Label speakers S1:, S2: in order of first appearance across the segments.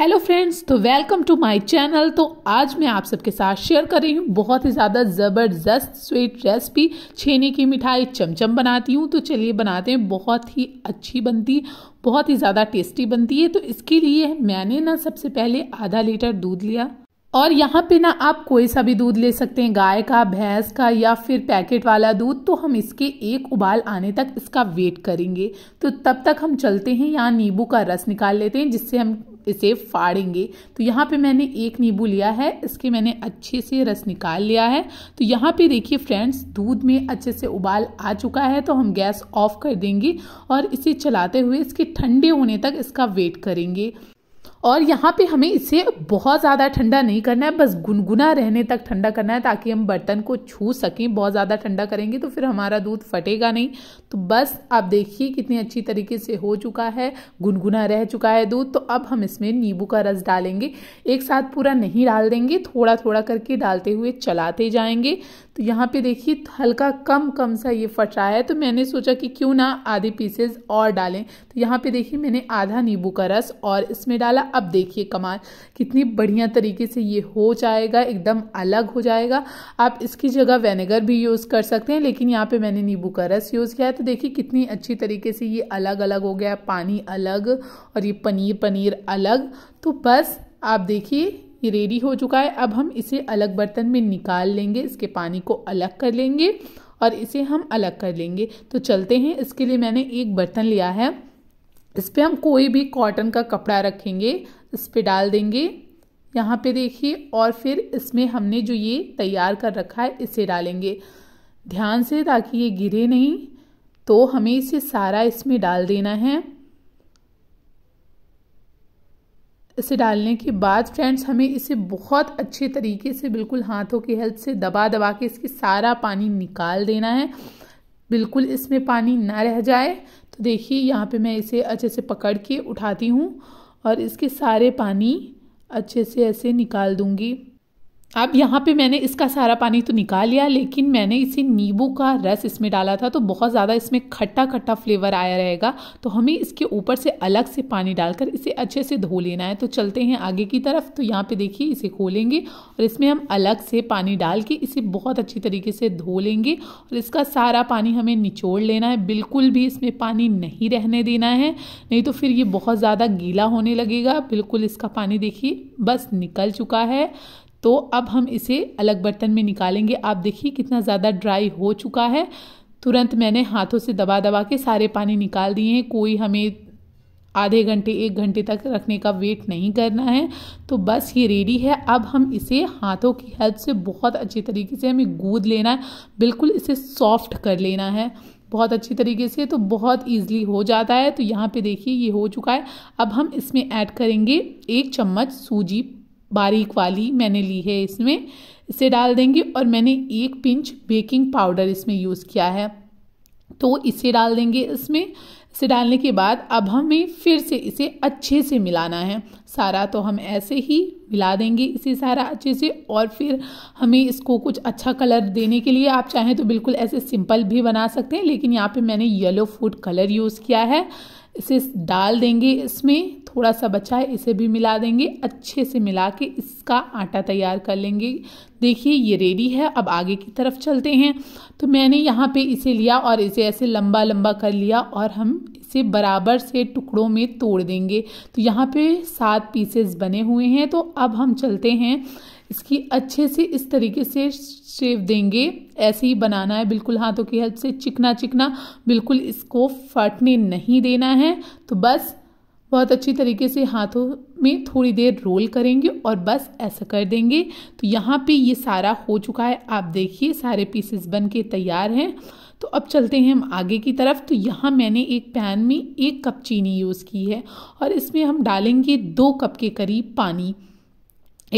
S1: hello friends तो welcome to my channel तो आज मैं आप सबके साथ शेयर कर रही हूँ बहुत ही ज़्यादा ज़बरदस्त स्वीट रेसिपी छेने की मिठाई चमचम बनाती हूँ तो चलिए बनाते हैं बहुत ही अच्छी बनती बहुत ही ज़्यादा टेस्टी बनती है तो इसके लिए मैंने ना सबसे पहले आधा लीटर दूध लिया और यहाँ पे ना आप कोई सा भी दूध ले सकते हैं गाय का भैंस का या फिर पैकेट वाला दूध तो हम इसके एक उबाल आने तक इसका वेट करेंगे तो तब तक हम चलते हैं यहाँ नींबू का रस निकाल लेते हैं जिससे हम इसे फाड़ेंगे तो यहाँ पे मैंने एक नींबू लिया है इसके मैंने अच्छे से रस निकाल लिया है तो यहाँ पे देखिए फ्रेंड्स दूध में अच्छे से उबाल आ चुका है तो हम गैस ऑफ कर देंगे और इसे चलाते हुए इसके ठंडे होने तक इसका वेट करेंगे और यहाँ पे हमें इसे बहुत ज़्यादा ठंडा नहीं करना है बस गुनगुना रहने तक ठंडा करना है ताकि हम बर्तन को छू सकें बहुत ज़्यादा ठंडा करेंगे तो फिर हमारा दूध फटेगा नहीं तो बस आप देखिए कितनी अच्छी तरीके से हो चुका है गुनगुना रह चुका है दूध तो अब हम इसमें नींबू का रस डालेंगे एक साथ पूरा नहीं डाल देंगे थोड़ा थोड़ा करके डालते हुए चलाते जाएंगे तो यहाँ पर देखिए हल्का कम कम सा ये फट रहा है तो मैंने सोचा कि क्यों ना आधे पीसेज और डालें तो यहाँ पर देखिए मैंने आधा नींबू का रस और इसमें डाला अब देखिए कमाल कितनी बढ़िया तरीके से ये हो जाएगा एकदम अलग हो जाएगा आप इसकी जगह वेनेगर भी यूज़ कर सकते हैं लेकिन यहाँ पे मैंने नींबू का रस यूज़ किया है तो देखिए कितनी अच्छी तरीके से ये अलग अलग हो गया पानी अलग और ये पनीर पनीर अलग तो बस आप देखिए ये रेडी हो चुका है अब हम इसे अलग बर्तन में निकाल लेंगे इसके पानी को अलग कर लेंगे और इसे हम अलग कर लेंगे तो चलते हैं इसके लिए मैंने एक बर्तन लिया है इस पर हम कोई भी कॉटन का कपड़ा रखेंगे इस पर डाल देंगे यहाँ पे देखिए और फिर इसमें हमने जो ये तैयार कर रखा है इसे डालेंगे ध्यान से ताकि ये गिरे नहीं तो हमें इसे सारा इसमें डाल देना है इसे डालने के बाद फ्रेंड्स हमें इसे बहुत अच्छे तरीके से बिल्कुल हाथों की हेल्प से दबा दबा के इसके सारा पानी निकाल देना है बिल्कुल इसमें पानी ना रह जाए तो देखिए यहाँ पे मैं इसे अच्छे से पकड़ के उठाती हूँ और इसके सारे पानी अच्छे से ऐसे निकाल दूँगी अब यहाँ पे मैंने इसका सारा पानी तो निकाल लिया लेकिन मैंने इसे नींबू का रस इसमें डाला था तो बहुत ज़्यादा इसमें खट्टा खट्टा फ्लेवर आया रहेगा तो हमें इसके ऊपर से अलग से पानी डालकर इसे अच्छे से धो लेना है तो चलते हैं आगे की तरफ तो यहाँ पे देखिए इसे खोलेंगे और इसमें हम अलग से पानी डाल के इसे बहुत अच्छी तरीके से धो लेंगे और इसका सारा पानी हमें निचोड़ लेना है बिल्कुल भी इसमें पानी नहीं रहने देना है नहीं तो फिर ये बहुत ज़्यादा गीला होने लगेगा बिल्कुल इसका पानी देखिए बस निकल चुका है तो अब हम इसे अलग बर्तन में निकालेंगे आप देखिए कितना ज़्यादा ड्राई हो चुका है तुरंत मैंने हाथों से दबा दबा के सारे पानी निकाल दिए हैं कोई हमें आधे घंटे एक घंटे तक रखने का वेट नहीं करना है तो बस ये रेडी है अब हम इसे हाथों की हेल्प से बहुत अच्छे तरीके से हमें गूद लेना है बिल्कुल इसे सॉफ्ट कर लेना है बहुत अच्छी तरीके से तो बहुत ईजली हो जाता है तो यहाँ पे देखिए ये हो चुका है अब हम इसमें ऐड करेंगे एक चम्मच सूजी बारीक वाली मैंने ली है इसमें इसे डाल देंगे और मैंने एक पिंच बेकिंग पाउडर इसमें यूज़ किया है तो इसे डाल देंगे इसमें इसे डालने के बाद अब हमें फिर से इसे अच्छे से मिलाना है सारा तो हम ऐसे ही मिला देंगे इसे सारा अच्छे से और फिर हमें इसको कुछ अच्छा कलर देने के लिए आप चाहें तो बिल्कुल ऐसे सिंपल भी बना सकते हैं लेकिन यहाँ पे मैंने येलो फूड कलर यूज़ किया है इसे डाल देंगे इसमें थोड़ा सा बचा है इसे भी मिला देंगे अच्छे से मिला के इसका आटा तैयार कर लेंगे देखिए ये रेडी है अब आगे की तरफ चलते हैं तो मैंने यहाँ पे इसे लिया और इसे ऐसे लंबा लंबा कर लिया और हम इसे बराबर से टुकड़ों में तोड़ देंगे तो यहाँ पे सात पीसेस बने हुए हैं तो अब हम चलते हैं इसकी अच्छे से इस तरीके से शेप देंगे ऐसे ही बनाना है बिल्कुल हाथों की हद से चिकना चिकना बिल्कुल इसको फटने नहीं देना है तो बस बहुत अच्छी तरीके से हाथों में थोड़ी देर रोल करेंगे और बस ऐसा कर देंगे तो यहाँ पे ये सारा हो चुका है आप देखिए सारे पीसेस बन के तैयार हैं तो अब चलते हैं हम आगे की तरफ तो यहाँ मैंने एक पैन में एक कप चीनी यूज़ की है और इसमें हम डालेंगे दो कप के करीब पानी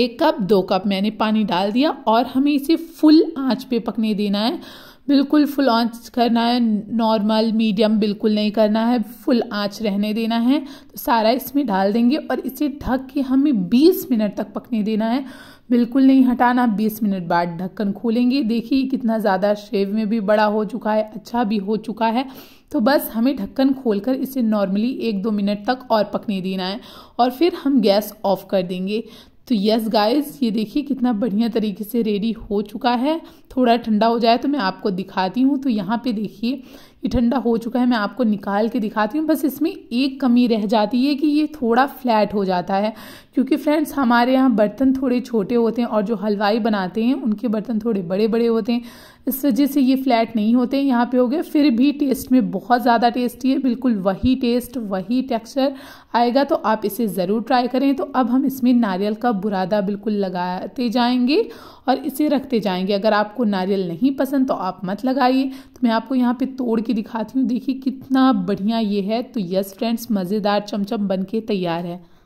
S1: एक कप दो कप मैंने पानी डाल दिया और हमें इसे फुल आँच पर पकने देना है बिल्कुल फुल आँच करना है नॉर्मल मीडियम बिल्कुल नहीं करना है फुल आँच रहने देना है तो सारा इसमें डाल देंगे और इसे ढक के हमें 20 मिनट तक पकने देना है बिल्कुल नहीं हटाना 20 मिनट बाद ढक्कन खोलेंगे देखिए कितना ज़्यादा शेव में भी बड़ा हो चुका है अच्छा भी हो चुका है तो बस हमें ढक्कन खोलकर इसे नॉर्मली एक दो मिनट तक और पकने देना है और फिर हम गैस ऑफ कर देंगे तो यस गाइस ये देखिए कितना बढ़िया तरीके से रेडी हो चुका है थोड़ा ठंडा हो जाए तो मैं आपको दिखाती हूँ तो यहाँ पे देखिए ये ठंडा हो चुका है मैं आपको निकाल के दिखाती हूँ बस इसमें एक कमी रह जाती है कि ये थोड़ा फ्लैट हो जाता है क्योंकि फ्रेंड्स हमारे यहाँ बर्तन थोड़े छोटे होते हैं और जो हलवाई बनाते हैं उनके बर्तन थोड़े बड़े बड़े होते हैं इस वजह से ये फ्लैट नहीं होते हैं यहाँ पे हो गए फिर भी टेस्ट में बहुत ज़्यादा टेस्टी है बिल्कुल वही टेस्ट वही टेक्सचर आएगा तो आप इसे ज़रूर ट्राई करें तो अब हम इसमें नारियल का बुरादा बिल्कुल लगाते जाएंगे और इसे रखते जाएंगे अगर आपको नारियल नहीं पसंद तो आप मत लगाइए तो मैं आपको यहाँ पे तोड़ के दिखाती हूँ देखिए कितना बढ़िया ये है तो यस फ्रेंड्स मज़ेदार चमचम बन के तैयार है